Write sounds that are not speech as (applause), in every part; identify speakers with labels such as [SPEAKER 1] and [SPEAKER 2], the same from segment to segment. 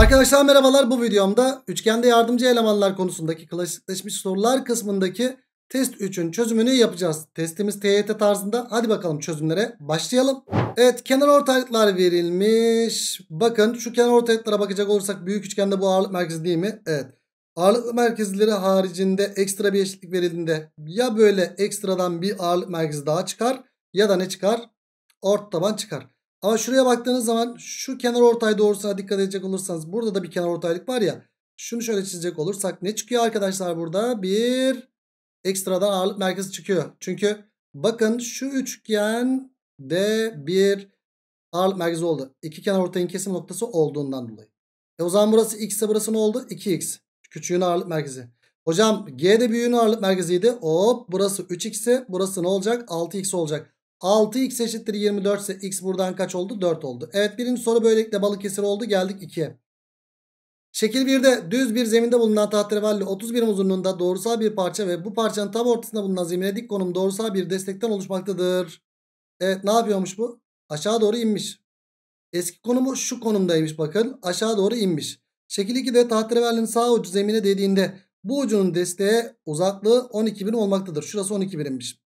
[SPEAKER 1] Arkadaşlar merhabalar bu videomda üçgende yardımcı elemanlar konusundaki klasikleşmiş sorular kısmındaki test 3'ün çözümünü yapacağız. Testimiz TYT tarzında hadi bakalım çözümlere başlayalım. Evet kenar ortalıklar verilmiş. Bakın şu kenar ortalıklara bakacak olursak büyük üçgende bu ağırlık merkezi değil mi? Evet. Ağırlık merkezleri haricinde ekstra bir eşitlik verildiğinde ya böyle ekstradan bir ağırlık merkezi daha çıkar ya da ne çıkar? Ort taban çıkar. Ama şuraya baktığınız zaman şu kenar ortay doğrusuna dikkat edecek olursanız burada da bir kenar ortaylık var ya. Şunu şöyle çizecek olursak ne çıkıyor arkadaşlar burada? Bir ekstradan ağırlık merkezi çıkıyor. Çünkü bakın şu üçgen de bir ağırlık merkezi oldu. İki kenar ortayın kesim noktası olduğundan dolayı. E o zaman burası x ise burası ne oldu? 2x. Küçüğün ağırlık merkezi. Hocam g de büyüğün ağırlık merkeziydi. Hop burası 3x ise burası ne olacak? 6x olacak. 6x eşittir 24 ise x buradan kaç oldu? 4 oldu. Evet birinci soru böylelikle Balıkesir oldu. Geldik 2'ye. Şekil 1'de düz bir zeminde bulunan tahterevalli 30 birim uzunluğunda doğrusal bir parça ve bu parçanın tam ortasında bulunan zemine dik konum doğrusal bir destekten oluşmaktadır. Evet ne yapıyormuş bu? Aşağı doğru inmiş. Eski konumu şu konumdaymış bakın. Aşağı doğru inmiş. Şekil 2'de tahterevallinin sağ ucu zemine değdiğinde bu ucunun desteğe uzaklığı 12 birim olmaktadır. Şurası 12 birimmiş.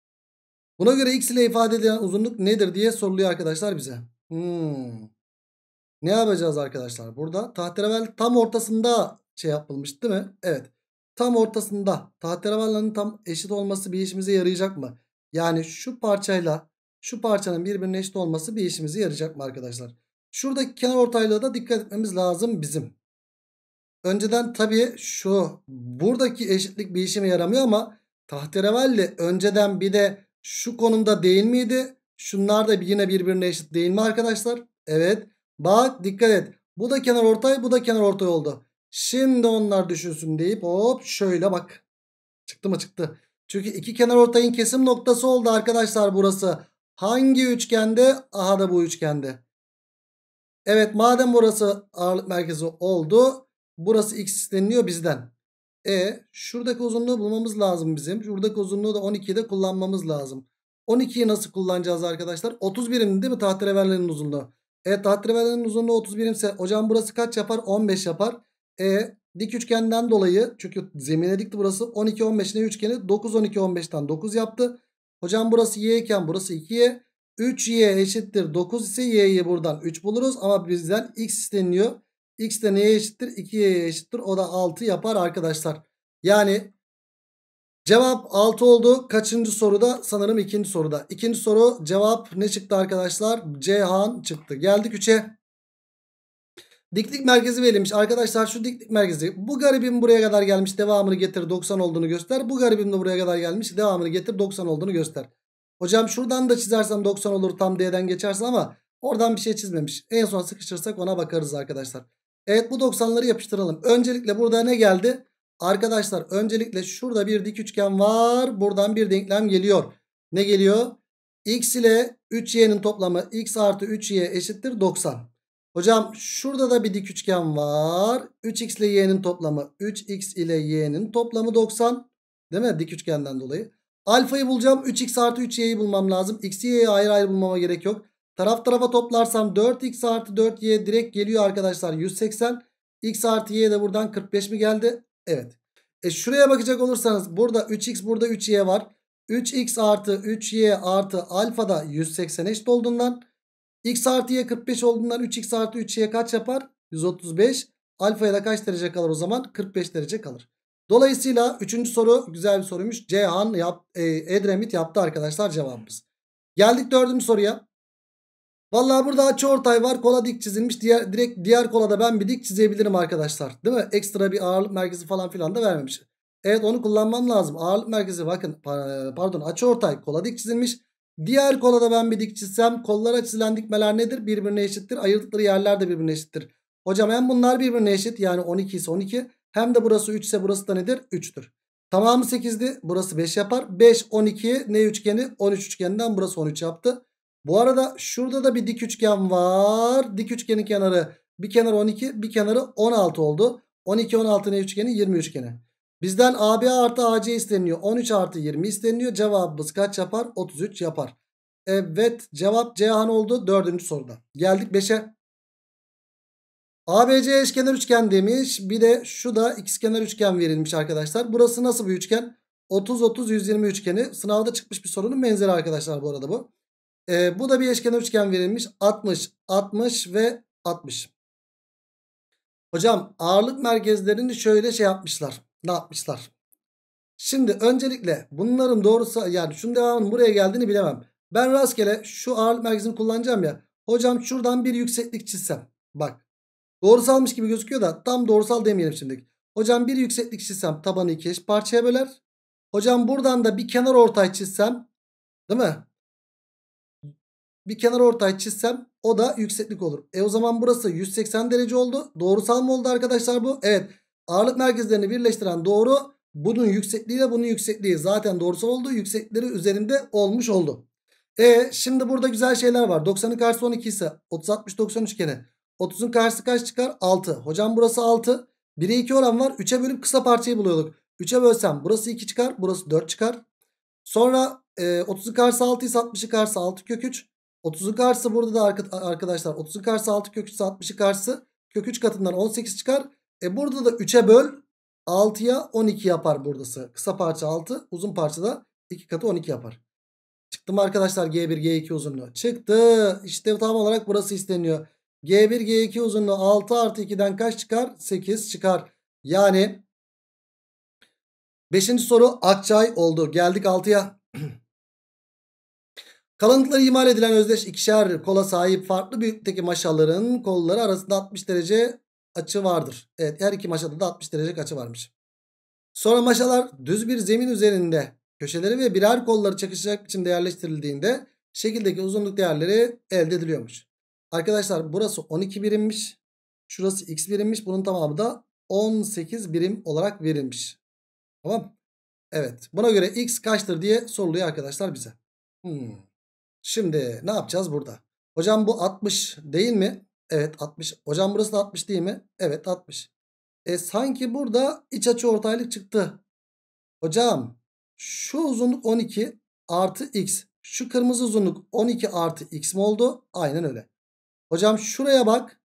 [SPEAKER 1] Buna göre x ile ifade edilen uzunluk nedir diye soruluyor arkadaşlar bize. Hmm. Ne yapacağız arkadaşlar? Burada tahterevel tam ortasında şey yapılmış değil mi? Evet. Tam ortasında tahterevallerin tam eşit olması bir işimize yarayacak mı? Yani şu parçayla şu parçanın birbirine eşit olması bir işimize yarayacak mı arkadaşlar? Şuradaki kenar ortaylığa da dikkat etmemiz lazım bizim. Önceden tabii şu buradaki eşitlik bir işime yaramıyor ama tahterevelle önceden bir de şu konumda değil miydi? Şunlar da yine birbirine eşit değil mi arkadaşlar? Evet. Bak dikkat et. Bu da kenar ortay bu da kenar ortay oldu. Şimdi onlar düşünsün deyip hop şöyle bak. Çıktı mı çıktı. Çünkü iki kenar ortayın kesim noktası oldu arkadaşlar burası. Hangi üçgende? Aha da bu üçgende. Evet madem burası ağırlık merkezi oldu. Burası x isteniliyor bizden. E şuradaki uzunluğu bulmamız lazım bizim. Şuradaki uzunluğu da 12'de kullanmamız lazım. 12'yi nasıl kullanacağız arkadaşlar? 30 birim değil mi tahtreverlerin uzunluğu? E tahtreverlerin uzunluğu 30 birimse hocam burası kaç yapar? 15 yapar. E dik üçgenden dolayı çünkü zemine dikti burası 12 15'in üçgeni 9 12 15'ten 9 yaptı. Hocam burası y iken burası 2y. 3y eşittir 9 ise y'yi buradan 3 buluruz ama bizden x isteniyor. X de neye eşittir? 2'ye eşittir. O da 6 yapar arkadaşlar. Yani cevap 6 oldu. Kaçıncı soruda? Sanırım ikinci soruda. İkinci soru cevap ne çıktı arkadaşlar? Ceyhan çıktı. Geldik 3'e. Diklik merkezi verilmiş. Arkadaşlar şu diklik merkezi. Bu garibim buraya kadar gelmiş. Devamını getir 90 olduğunu göster. Bu garibim de buraya kadar gelmiş. Devamını getir 90 olduğunu göster. Hocam şuradan da çizersem 90 olur tam D'den geçerse ama oradan bir şey çizmemiş. En son sıkışırsak ona bakarız arkadaşlar. Evet bu 90'ları yapıştıralım. Öncelikle burada ne geldi? Arkadaşlar öncelikle şurada bir dik üçgen var. Buradan bir denklem geliyor. Ne geliyor? X ile 3y'nin toplamı x artı 3y eşittir 90. Hocam şurada da bir dik üçgen var. 3x ile y'nin toplamı 3x ile y'nin toplamı 90. Değil mi? Dik üçgenden dolayı. Alfayı bulacağım. 3x artı 3y'yi bulmam lazım. X'i y'yi ayrı ayrı bulmama gerek yok. Taraf tarafa toplarsam 4x artı 4y direkt geliyor arkadaşlar 180. x artı y de buradan 45 mi geldi? Evet. E şuraya bakacak olursanız burada 3x burada 3y var. 3x artı 3y artı alfa da 180 eşit olduğundan x artı y 45 olduğundan 3x artı 3y kaç yapar? 135. Alfaya da kaç derece kalır o zaman? 45 derece kalır. Dolayısıyla 3. soru güzel bir soruymuş. Ceyhan yap, e, Edremit yaptı arkadaşlar cevabımız. Geldik 4. soruya. Valla burada açı ortay var. Kola dik çizilmiş. Diğer, direkt diğer kola da ben bir dik çizebilirim arkadaşlar. Değil mi? Ekstra bir ağırlık merkezi falan filan da vermemiş. Evet onu kullanmam lazım. Ağırlık merkezi bakın e, pardon açı ortay kola dik çizilmiş. Diğer kola da ben bir dik çizsem kollara çizilen dikmeler nedir? Birbirine eşittir. Ayırdıkları yerler de birbirine eşittir. Hocam hem bunlar birbirine eşit yani 12 ise 12 hem de burası 3 ise burası da nedir? 3'tür. Tamamı 8'di. Burası 5 yapar. 5 12 ne üçgeni? 13 üçgeninden burası 13 yaptı. Bu arada şurada da bir dik üçgen var. Dik üçgenin kenarı bir kenarı 12 bir kenarı 16 oldu. 12 16 ne üçgeni 20 üçgeni. Bizden AB artı AC isteniyor. 13 artı 20 isteniyor. Cevabımız kaç yapar? 33 yapar. Evet cevap Cihan oldu. Dördüncü soruda. Geldik 5'e. ABC eşkenar üçgen demiş. Bir de şu da ikizkenar üçgen verilmiş arkadaşlar. Burası nasıl bir üçgen? 30-30-120 üçgeni. Sınavda çıkmış bir sorunun benzeri arkadaşlar bu arada bu. E, bu da bir eşkenar üçgen verilmiş. 60, 60 ve 60. Hocam ağırlık merkezlerini şöyle şey yapmışlar. Ne yapmışlar? Şimdi öncelikle bunların doğrusu yani şunun devamının buraya geldiğini bilemem. Ben rastgele şu ağırlık merkezini kullanacağım ya. Hocam şuradan bir yükseklik çizsem. Bak doğrusalmış gibi gözüküyor da tam doğrusal demeyelim şimdi. Hocam bir yükseklik çizsem tabanı iki eş parçaya böler. Hocam buradan da bir kenar ortay çizsem değil mi? Bir kenar ortay çizsem o da yükseklik olur. E o zaman burası 180 derece oldu. Doğrusal mı oldu arkadaşlar bu? Evet. Ağırlık merkezlerini birleştiren doğru bunun yüksekliği ile bunun yüksekliği zaten doğrusal oldu. Yüksekleri üzerinde olmuş oldu. E şimdi burada güzel şeyler var. 90'ın karşısı 12 ise 30 60 90 üçgeni. 30'un karşısı kaç çıkar? 6. Hocam burası 6. 1'e 2 oran var. 3'e bölüp kısa parçayı buluyorduk. 3'e bölsem burası 2 çıkar. Burası 4 çıkar. Sonra e, 30'un karşısı 6 ise 60'ın karşısı 6 kök 3. 30'u karşısı burada da arkadaşlar 30'u karşısı 6 kök 3 60'ı karşısı kök 3 katından 18 çıkar. E burada da 3'e böl 6'ya 12 yapar buradası. Kısa parça 6 uzun parça da 2 katı 12 yapar. Çıktım arkadaşlar G1 G2 uzunluğu. Çıktı. İşte tam olarak burası isteniyor. G1 G2 uzunluğu 6 artı 2'den kaç çıkar? 8 çıkar. Yani 5. soru Akçay oldu. Geldik 6'ya. (clears throat) Kalıntıları imal edilen özdeş ikişer kola sahip farklı büyüklükteki maşaların kolları arasında 60 derece açı vardır. Evet her iki maşada da 60 derece açı varmış. Sonra maşalar düz bir zemin üzerinde köşeleri ve birer kolları çakışacak biçimde yerleştirildiğinde şekildeki uzunluk değerleri elde ediliyormuş. Arkadaşlar burası 12 birimmiş. Şurası x birimmiş. Bunun tamamı da 18 birim olarak verilmiş. Tamam Evet. Buna göre x kaçtır diye soruluyor arkadaşlar bize. Hmm. Şimdi ne yapacağız burada? Hocam bu 60 değil mi? Evet 60. Hocam burası da 60 değil mi? Evet 60. E sanki burada iç açı ortaylık çıktı. Hocam şu uzunluk 12 artı x. Şu kırmızı uzunluk 12 artı x mi oldu? Aynen öyle. Hocam şuraya bak.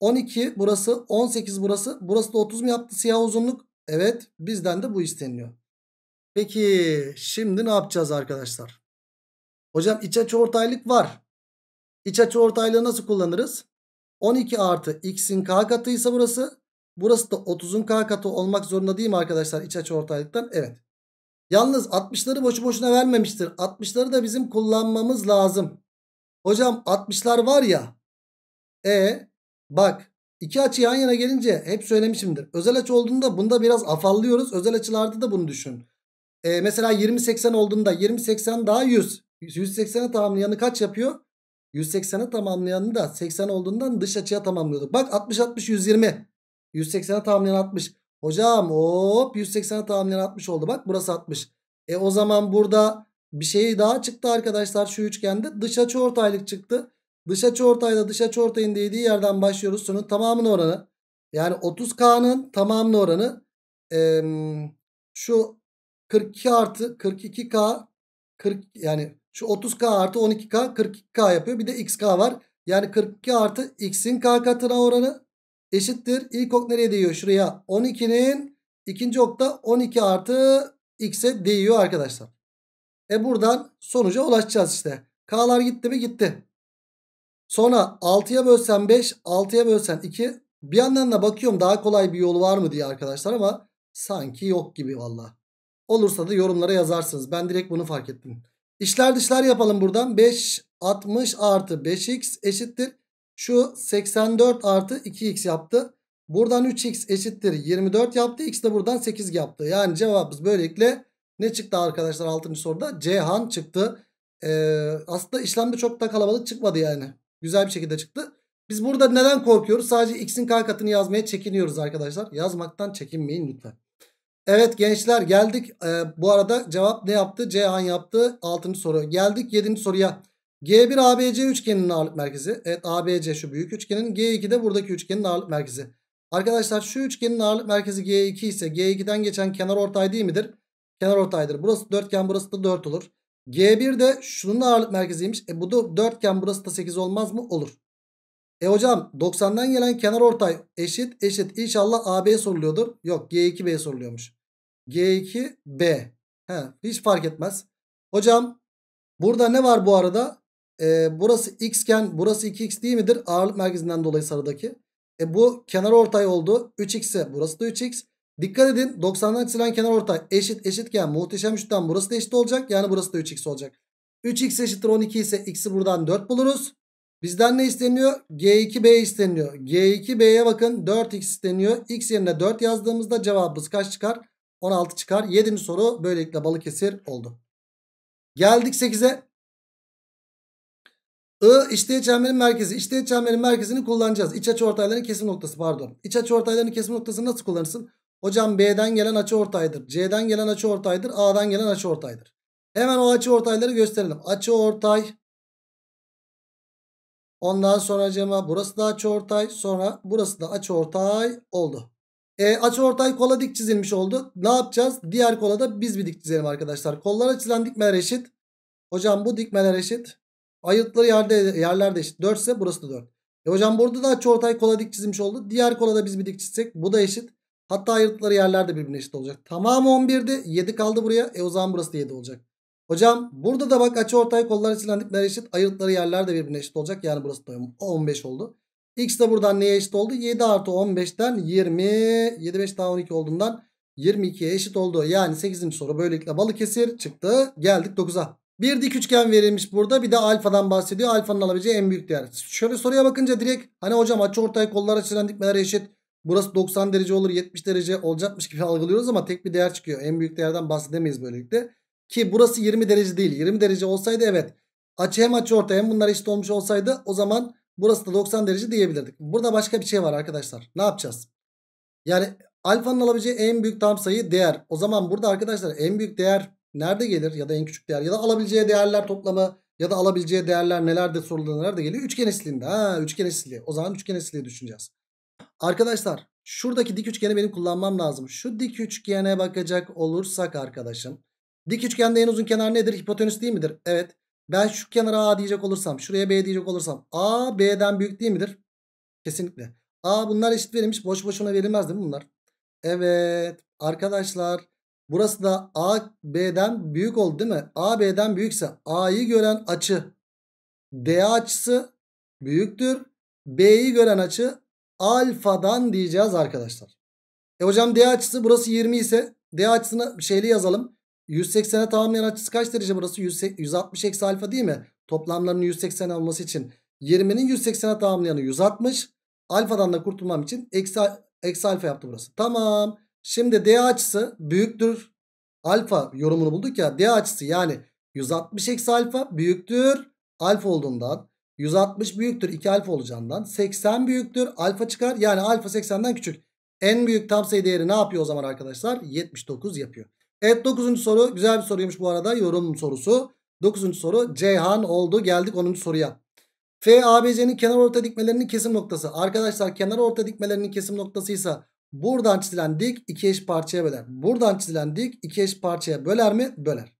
[SPEAKER 1] 12 burası 18 burası. Burası da 30 mu yaptı siyah uzunluk? Evet bizden de bu isteniyor. Peki şimdi ne yapacağız arkadaşlar? Hocam iç açı ortaylık var. İç açı ortaylığı nasıl kullanırız? 12 artı x'in k katıysa burası. Burası da 30'un k katı olmak zorunda değil mi arkadaşlar iç açı ortaylıktan? Evet. Yalnız 60'ları boşu boşuna vermemiştir. 60'ları da bizim kullanmamız lazım. Hocam 60'lar var ya. E bak iki açı yan yana gelince hep söylemişimdir. Özel açı olduğunda bunda biraz afallıyoruz. Özel açılarda da bunu düşün. E, mesela 20-80 olduğunda 20-80 daha 100. 180'e tamamlayanı kaç yapıyor? 180'e tamamlayanı da 80 olduğundan dış açıya tamamlıyorduk. Bak 60 60 120. 180'e tamamlayan 60. Hocam hop 180'e tamamlayan 60 oldu. Bak burası 60. E o zaman burada bir şey daha çıktı arkadaşlar şu üçgende. Dış açı ortaylık çıktı. Dış açı ortayda dış açı ortayın değdiği yerden başlıyoruz. Sonun tamamının oranı. Yani 30K'nın tamamının oranı. E, şu 42 artı 42K 40 yani şu 30k artı 12k 42k yapıyor. Bir de xk var. Yani 42 artı x'in k katına oranı eşittir. İlk ok nereye değiyor? Şuraya 12'nin ikinci okta 12 artı x'e değiyor arkadaşlar. E buradan sonuca ulaşacağız işte. K'lar gitti mi? Gitti. Sonra 6'ya bölsen 5, 6'ya bölsen 2. Bir yandan da bakıyorum daha kolay bir yolu var mı diye arkadaşlar ama sanki yok gibi valla. Olursa da yorumlara yazarsınız. Ben direkt bunu fark ettim. İşler dışlar yapalım buradan. 5 60 artı 5x eşittir. Şu 84 artı 2x yaptı. Buradan 3x eşittir 24 yaptı. X de buradan 8 yaptı. Yani cevabımız böylelikle ne çıktı arkadaşlar 6. soruda? Cihan çıktı. Ee, aslında işlemde çok da kalabalık çıkmadı yani. Güzel bir şekilde çıktı. Biz burada neden korkuyoruz? Sadece x'in k katını yazmaya çekiniyoruz arkadaşlar. Yazmaktan çekinmeyin lütfen. Evet gençler geldik. Ee, bu arada cevap ne yaptı? Cihan yaptı. 6. soru. Geldik 7. soruya. G1 ABC üçgeninin ağırlık merkezi. Evet ABC şu büyük üçgenin. G2 de buradaki üçgenin ağırlık merkezi. Arkadaşlar şu üçgenin ağırlık merkezi G2 ise G2'den geçen kenar ortay değil midir? Kenar ortaydır. Burası dörtgen burası da 4 olur. G1 de şunun ağırlık merkeziymiş. E bu da dörtgen burası da 8 olmaz mı? Olur. E hocam 90'dan gelen kenar ortay eşit eşit inşallah AB soruluyordur. Yok G2B soruluyormuş. G2B. He, hiç fark etmez. Hocam burada ne var bu arada? E, burası x iken burası 2x değil midir? Ağırlık merkezinden dolayı sarıdaki. E, bu kenar ortay oldu. 3x'e burası da 3x. Dikkat edin 90'dan çizilen kenar ortay eşit eşitken muhteşem üçten burası da eşit olacak. Yani burası da 3x olacak. 3x eşittir 12 ise x'i buradan 4 buluruz. Bizden ne isteniyor? G2B isteniyor. G2B'ye bakın 4x isteniyor. X yerine 4 yazdığımızda cevabımız kaç çıkar? 16 çıkar. 7. soru böylelikle Balıkesir oldu. Geldik 8'e. I işteğe çemberin merkezi. İşteğe çemberin merkezini kullanacağız. İç açı ortaylarının kesim noktası pardon. İç açı ortaylarının kesim noktasını nasıl kullanırsın? Hocam B'den gelen açı ortaydır. C'den gelen açı ortaydır. A'dan gelen açı ortaydır. Hemen o açı ortayları gösterelim. Açı ortay Ondan sonra acaba burası da açı ortay. Sonra burası da açı ortay oldu. E, açı ortay kola dik çizilmiş oldu. Ne yapacağız? Diğer kola da biz bir dik çizelim arkadaşlar. Kollara çizilen dikmeler eşit. Hocam bu dikmeler eşit. ayırtları yerde, yerlerde eşit. 4 ise burası da 4. E hocam burada da açı ortay kola dik çizilmiş oldu. Diğer kola da biz bir dik çizsek bu da eşit. Hatta ayırtları yerlerde birbirine eşit olacak. Tamamı 11'di. 7 kaldı buraya. E o zaman burası da 7 olacak. Hocam burada da bak açı ortay kolları açılandıkları eşit. Ayırtları yerler de birbirine eşit olacak. Yani burası da 15 oldu. X de buradan neye eşit oldu? 7 artı 15'ten 20. 7 5 daha 12 olduğundan 22'ye eşit oldu. Yani 8. soru böylelikle Balıkesir çıktı. Geldik 9'a. Bir dik üçgen verilmiş burada. Bir de alfadan bahsediyor. Alfanın alabileceği en büyük değer. Şöyle soruya bakınca direkt hani hocam açı ortay kolları açılan eşit. Burası 90 derece olur 70 derece olacakmış gibi algılıyoruz ama tek bir değer çıkıyor. En büyük değerden bahsedemeyiz böylelikle. Ki burası 20 derece değil. 20 derece olsaydı evet. Açı hem açı orta hem bunlar eşit olmuş olsaydı o zaman burası da 90 derece diyebilirdik. Burada başka bir şey var arkadaşlar. Ne yapacağız? Yani alfanın alabileceği en büyük tam sayı değer. O zaman burada arkadaşlar en büyük değer nerede gelir? Ya da en küçük değer ya da alabileceği değerler toplamı ya da alabileceği değerler nelerde sorulan nerede geliyor? Üçgen eşliğinde. Ha üçgen eşliği. O zaman üçgen eşliği düşüneceğiz. Arkadaşlar şuradaki dik üçgeni benim kullanmam lazım. Şu dik üçgene bakacak olursak arkadaşım. Dik üçgende en uzun kenar nedir? Hipotenüs değil midir? Evet. Ben şu kenara A diyecek olursam, şuraya B diyecek olursam A B'den büyük değil midir? Kesinlikle. A bunlar eşit verilmiş. Boş boşuna verilmez değil mi bunlar? Evet. Arkadaşlar burası da A B'den büyük oldu değil mi? A B'den büyükse A'yı gören açı D açısı büyüktür. B'yi gören açı alfadan diyeceğiz arkadaşlar. E hocam D açısı burası 20 ise D açısını şeyli yazalım. 180'e tamamlayan açısı kaç derece burası? 160 eksi alfa değil mi? Toplamlarının 180 olması için. 20'nin 180'e tamamlayanı 160. Alfadan da kurtulmam için eksi, eksi alfa yaptı burası. Tamam. Şimdi D açısı büyüktür. Alfa yorumunu bulduk ya. D açısı yani 160 eksi alfa büyüktür. Alfa olduğundan. 160 büyüktür 2 alfa olacağından. 80 büyüktür alfa çıkar. Yani alfa 80'den küçük. En büyük tam sayı değeri ne yapıyor o zaman arkadaşlar? 79 yapıyor. Evet 9. soru güzel bir soruymuş bu arada yorum sorusu. 9. soru Ceyhan oldu. Geldik 10. soruya. F, A, B, C'nin kenar orta dikmelerinin kesim noktası. Arkadaşlar kenar orta dikmelerinin kesim noktasıysa buradan çizilen dik iki eş parçaya böler. Buradan çizilen dik iki eş parçaya böler mi? Böler.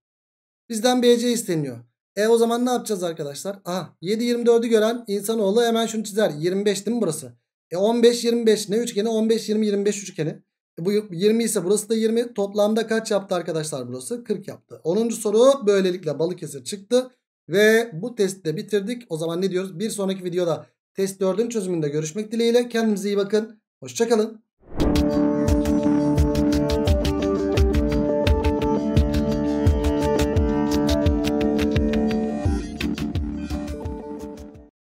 [SPEAKER 1] Bizden BC isteniyor. E o zaman ne yapacağız arkadaşlar? Aha 7 24'ü gören insanoğlu hemen şunu çizer. 25 değil mi burası? E 15 25 ne üçgeni? 15 20 25 üçgeni. Bu 20 ise burası da 20. Toplamda kaç yaptı arkadaşlar burası? 40 yaptı. 10. soru böylelikle Balıkesir çıktı. Ve bu testi de bitirdik. O zaman ne diyoruz? Bir sonraki videoda test 4'ün çözümünde görüşmek dileğiyle. Kendinize iyi bakın. Hoşçakalın.